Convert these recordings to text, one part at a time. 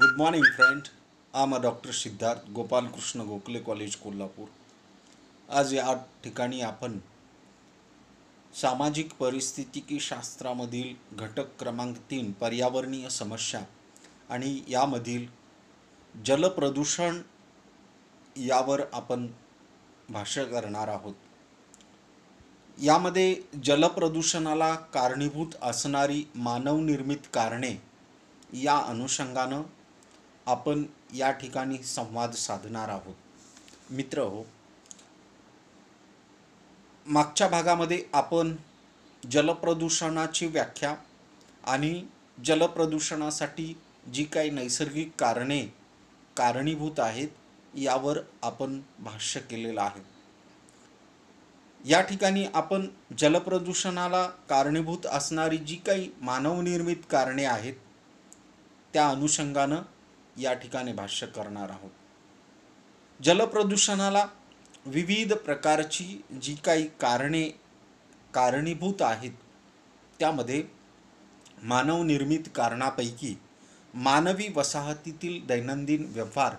good morning friend आम doctor Siddharth Gopalkrishna Gokhale college Kolhapur आज या ठिकाणी आपण सामाजिक परिस्थितिकी शास्त्रामधील घटक क्रमांक तीन पर्यावरणीय समस्या आणि यामधील जलप्रदूषण यावर आपण भाष्य करणार आहोत यामध्ये जलप्रदूषणाला कारणीभूत असणारी मानवनिर्मित कारणे या अनुषंगानं आपण या ठिकाणी संवाद साधणार आहोत मित्र हो मागच्या भागामध्ये आपण जलप्रदूषणाची व्याख्या आणि जलप्रदूषणासाठी जी काही नैसर्गिक कारणे कारणीभूत आहेत यावर आपण भाष्य केलेलं आहे या ठिकाणी आपण जलप्रदूषणाला कारणीभूत असणारी जी काही मानवनिर्मित कारणे आहेत त्या अनुषंगानं या ठिकाणी भाष्य करणार आहोत जलप्रदूषणाला विविध प्रकारची जी काही कारणे कारणीभूत आहेत त्यामध्ये मानवनिर्मित कारणापैकी मानवी वसाहतीतील दैनंदिन व्यवहार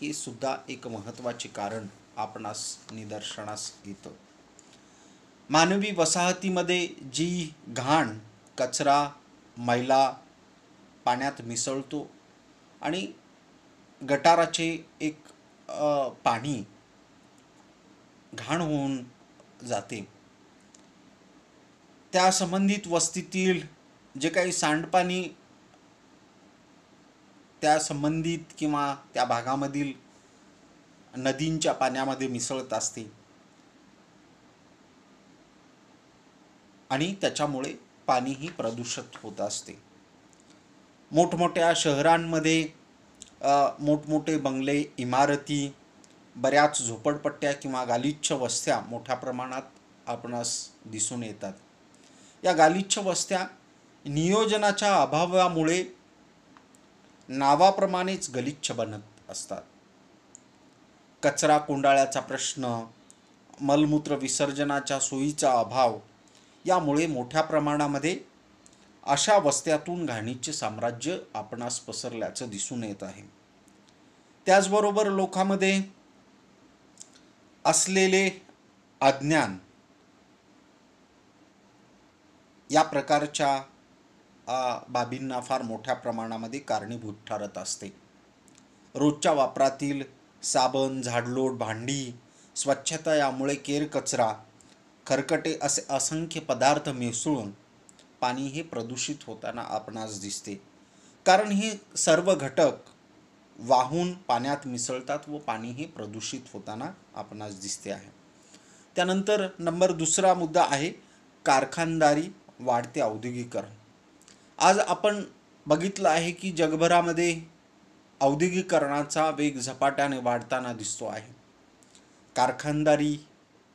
हे सुद्धा एक महत्त्वाचे कारण आपणास निदर्शनास येतं मानवी वसाहतीमध्ये जी घाण कचरा मैला पाण्यात मिसळतो आणि गटाराचे एक पाणी घाण होऊन जाते त्या संबंधित वस्तीतील जे काही सांडपाणी त्या संबंधित किंवा त्या भागामधील नदींच्या पाण्यामध्ये मिसळत असते आणि त्याच्यामुळे पाणीही प्रदूषित होत असते मोठमोठ्या शहरांमध्ये मोठमोठे बंगले इमारती बऱ्याच झोपडपट्ट्या किंवा गालिच्छ वस्त्या मोठ्या प्रमाणात आपणास दिसून येतात या गालिच्छ वस्त्या नियोजनाच्या अभावामुळे नावाप्रमाणेच गलिच्छ बनत असतात कचरा कोंडाळ्याचा प्रश्न मलमूत्र विसर्जनाच्या सोयीचा अभाव यामुळे मोठ्या प्रमाणामध्ये अशा वस्त्यातून घाणीचे साम्राज्य आपणास पसरल्याचं दिसून येत आहे त्याचबरोबर लोकांमध्ये असलेले अज्ञान या प्रकारच्या बाबींना फार मोठ्या प्रमाणामध्ये कारणीभूत ठरत असते रोजच्या वापरातील साबण झाडलोट भांडी स्वच्छता यामुळे केर कचरा खरकटे असे असंख्य पदार्थ मिसळून पाणी हे प्रदूषित होताना आपणास दिसते कारण हे सर्व घटक वाहून पाण्यात मिसळतात व पाणी हे प्रदूषित होताना आपणास दिसते आहे त्यानंतर नंबर दुसरा मुद्दा आहे कारखानदारी वाढते औद्योगिकरण आज आपण बघितलं आहे की जगभरामध्ये औद्योगिकरणाचा वेग झपाट्याने वाढताना दिसतो आहे कारखानदारी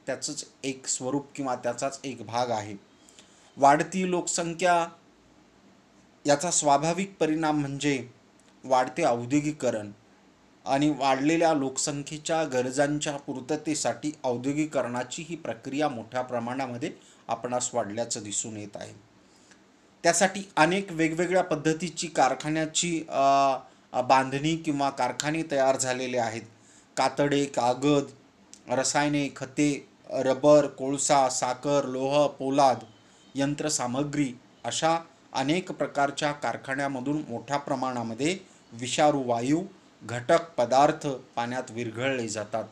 त्याचंच एक स्वरूप किंवा त्याचाच एक भाग आहे वाढती लोकसंख्या याचा स्वाभाविक परिणाम म्हणजे वाढते औद्योगिकरण आणि वाढलेल्या लोकसंख्येच्या गरजांच्या पूर्ततेसाठी औद्योगिकरणाची ही प्रक्रिया मोठ्या प्रमाणामध्ये आपणास वाढल्याचं दिसून येत आहे त्यासाठी अनेक वेगवेगळ्या पद्धतीची कारखान्याची बांधणी किंवा कारखाने तयार झालेले आहेत कातडे कागद रसायने खते रबर कोळसा साखर लोह पोलाद यंत्रसामग्री अशा अनेक प्रकारच्या कारखान्यामधून मोठ्या प्रमाणामध्ये विषारू वायू घटक पदार्थ पाण्यात विरघळले जातात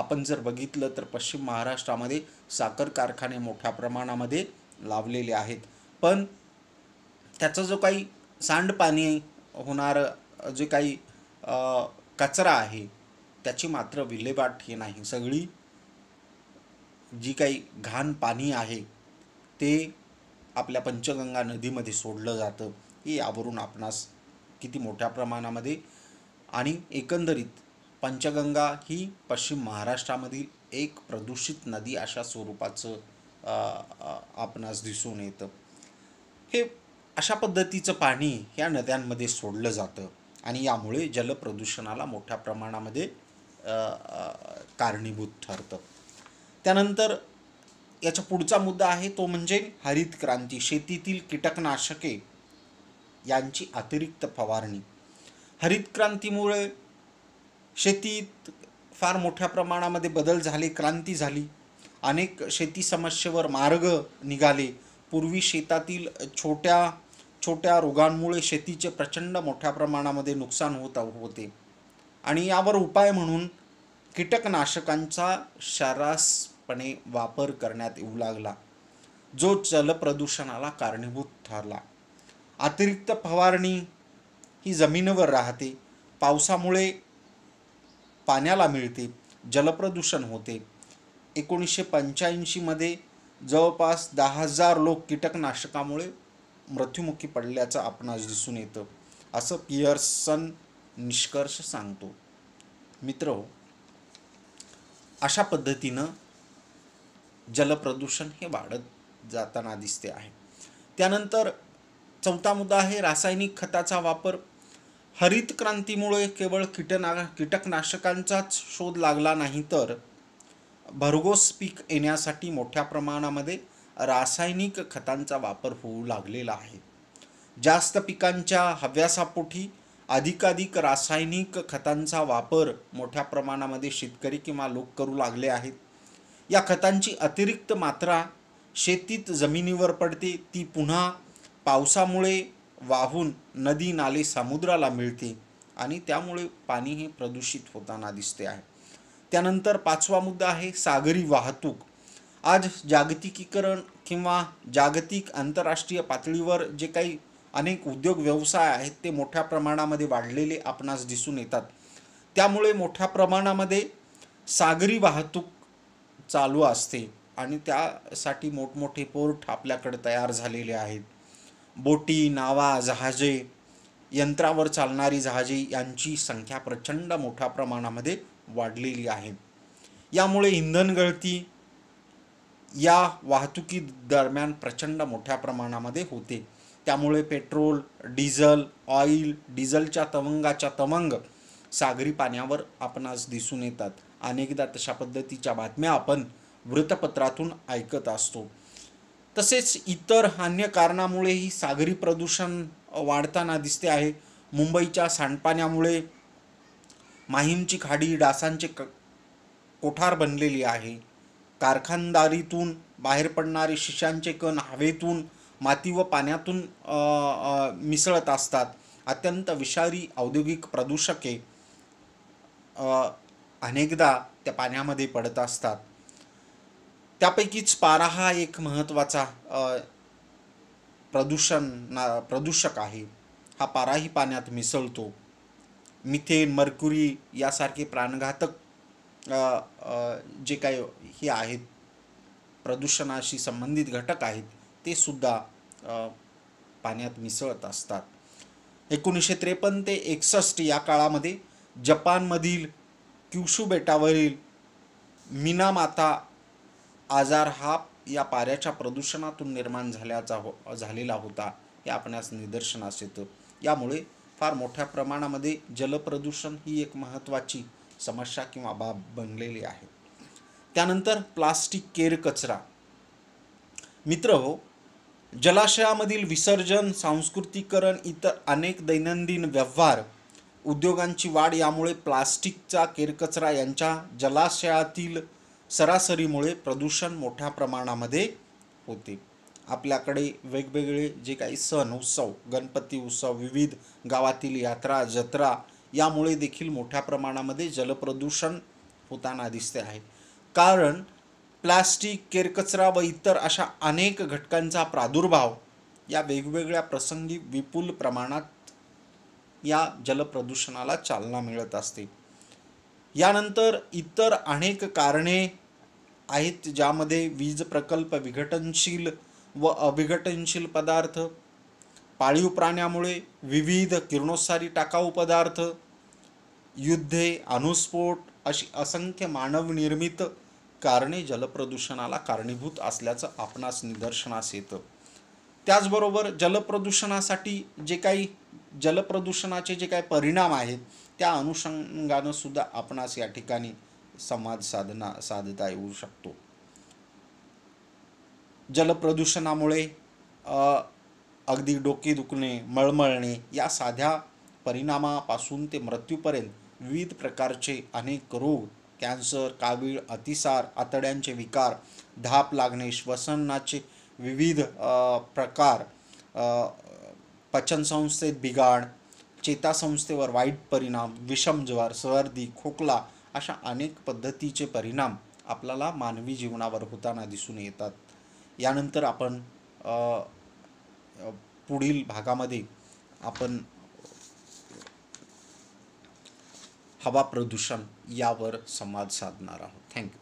आपण जर बघितलं तर पश्चिम महाराष्ट्रामध्ये साखर कारखाने मोठ्या प्रमाणामध्ये लावलेले आहेत पण त्याचं जो काही सांडपाणी होणारं जे काही कचरा आहे त्याची मात्र विल्हेवाट हे नाही सगळी जी काही घाण पाणी आहे ते आपल्या पंचगंगा नदीमध्ये सोडलं जातं हे यावरून आपणास किती मोठ्या प्रमाणामध्ये आणि एकंदरीत पंचगंगा ही पश्चिम महाराष्ट्रामधील एक प्रदूषित नदी अशा स्वरूपाचं आपणास दिसून येतं हे अशा पद्धतीचं पाणी ह्या नद्यांमध्ये सोडलं जातं आणि यामुळे जलप्रदूषणाला मोठ्या प्रमाणामध्ये कारणीभूत ठरतं त्यानंतर याचा पुढचा मुद्दा आहे तो म्हणजे हरित क्रांती शेतीतील कीटकनाशके यांची अतिरिक्त फवारणी हरित क्रांतीमुळे शेतीत फार मोठ्या प्रमाणामध्ये बदल झाले क्रांती झाली अनेक शेती समस्येवर मार्ग निघाले पूर्वी शेतातील छोट्या छोट्या रोगांमुळे शेतीचे प्रचंड मोठ्या प्रमाणामध्ये नुकसान होत होते आणि यावर उपाय म्हणून कीटकनाशकांचा शरास व्यापकपणे वापर करण्यात येऊ लागला जो जलप्रदूषणाला कारणीभूत ठरला अतिरिक्त फवारणी ही जमिनीवर राहते पावसामुळे पाण्याला मिळते जलप्रदूषण होते एकोणीसशे पंच्याऐंशीमध्ये जवळपास दहा हजार लोक कीटकनाशकामुळे मृत्युमुखी पडल्याचं आपणास दिसून येतं असं पियर्सन निष्कर्ष सांगतो मित्र अशा पद्धतीनं जलप्रदूषण हे वाढत जाताना दिसते आहे त्यानंतर चौथा मुद्दा आहे रासायनिक खताचा वापर हरित क्रांतीमुळे केवळ कीटना कीटकनाशकांचाच शोध लागला नाही तर भरघोस पीक येण्यासाठी मोठ्या प्रमाणामध्ये रासायनिक खतांचा वापर होऊ लागलेला आहे जास्त पिकांच्या हव्यासापोटी अधिकाधिक रासायनिक खतांचा वापर मोठ्या प्रमाणामध्ये शेतकरी किंवा लोक करू लागले आहेत या खतांची अतिरिक्त मात्रा शेतीत जमिनीवर पडते ती पुन्हा पावसामुळे वाहून नदी नाले समुद्राला मिळते आणि त्यामुळे पाणी हे प्रदूषित होताना दिसते आहे त्यानंतर पाचवा मुद्दा आहे सागरी वाहतूक आज जागतिकीकरण किंवा जागतिक आंतरराष्ट्रीय पातळीवर जे काही अनेक उद्योग व्यवसाय आहेत ते मोठ्या प्रमाणामध्ये वाढलेले आपणास दिसून येतात त्यामुळे मोठ्या प्रमाणामध्ये सागरी वाहतूक चालू असते आणि त्यासाठी मोठमोठे पोर्ट आपल्याकडे तयार झालेले आहेत बोटी नावा जहाजे यंत्रावर चालणारी जहाजे यांची संख्या प्रचंड मोठ्या प्रमाणामध्ये वाढलेली आहे यामुळे इंधन गळती या वाहतुकी दरम्यान प्रचंड मोठ्या प्रमाणामध्ये होते त्यामुळे पेट्रोल डिझल ऑइल डिझलच्या तवंगाच्या तवंग सागरी पाण्यावर आपण आज दिसून येतात अनेकदा तशा पद्धतीच्या बातम्या आपण वृत्तपत्रातून ऐकत असतो तसेच इतर अन्य कारणामुळेही सागरी प्रदूषण वाढताना दिसते आहे मुंबईच्या सांडपाण्यामुळे माहीमची खाडी डासांचे क कोठार बनलेली आहे कारखानदारीतून बाहेर पडणारे शिशांचे कण हवेतून माती व पाण्यातून मिसळत असतात अत्यंत विषारी औद्योगिक प्रदूषके अनेकदा त्या पाण्यामध्ये पडत असतात त्यापैकीच पारा हा एक महत्त्वाचा प्रदूषण प्रदूषक आहे हा पाराही पाण्यात मिसळतो मिथेन मर्क्युरी यासारखे प्राणघातक जे काही हे आहेत प्रदूषणाशी संबंधित घटक आहेत ते सुद्धा पाण्यात मिसळत असतात एकोणीसशे त्रेपन्न ते एकसष्ट या काळामध्ये जपानमधील क्युशू बेटावरील मिनामाता आजार हा या पाऱ्याच्या प्रदूषणातून निर्माण झाल्याचा हो झालेला होता हे आपणास निदर्शनास येतं यामुळे फार मोठ्या प्रमाणामध्ये जलप्रदूषण ही एक महत्त्वाची समस्या किंवा बाब बनलेली आहे त्यानंतर प्लास्टिक केर कचरा मित्र हो जलाशयामधील विसर्जन सांस्कृतिकरण इतर अनेक दैनंदिन व्यवहार उद्योगांची वाढ यामुळे प्लास्टिकचा केरकचरा यांच्या जलाशयातील सरासरीमुळे प्रदूषण मोठ्या प्रमाणामध्ये होते आपल्याकडे वेगवेगळे जे काही सण उत्सव गणपती उत्सव विविध गावातील यात्रा जत्रा यामुळे देखील मोठ्या प्रमाणामध्ये जलप्रदूषण होताना दिसते आहे कारण प्लास्टिक केरकचरा व इतर अशा अनेक घटकांचा प्रादुर्भाव या वेगवेगळ्या प्रसंगी विपुल प्रमाणात या जलप्रदूषणाला चालना मिळत असते यानंतर इतर अनेक कारणे आहेत ज्यामध्ये वीज प्रकल्प विघटनशील व अविघटनशील पदार्थ पाळीव प्राण्यामुळे विविध किरणोत्सारी टाकाऊ पदार्थ युद्धे अणुस्फोट अशी असंख्य मानवनिर्मित कारणे जलप्रदूषणाला कारणीभूत असल्याचं आपणास निदर्शनास येतं त्याचबरोबर जलप्रदूषणासाठी जे काही जलप्रदूषणाचे जे काय परिणाम आहेत त्या अनुषंगानं सुद्धा आपणास या ठिकाणी संवाद साधना साधता येऊ शकतो जलप्रदूषणामुळे अगदी डोके दुखणे मळमळणे या साध्या परिणामापासून ते मृत्यूपर्यंत विविध प्रकारचे अनेक रोग कॅन्सर कावीळ अतिसार आतड्यांचे विकार धाप लागणे श्वसनाचे विविध प्रकार पचनसंस्थेत बिघाड चेतासंस्थेवर वाईट परिणाम विषम ज्वार सर्दी खोकला अशा अनेक पद्धतीचे परिणाम आपल्याला मानवी जीवनावर होताना दिसून येतात यानंतर आपण पुढील भागामध्ये आपण हवा प्रदूषण यावर संवाद साधणार आहोत थँक्यू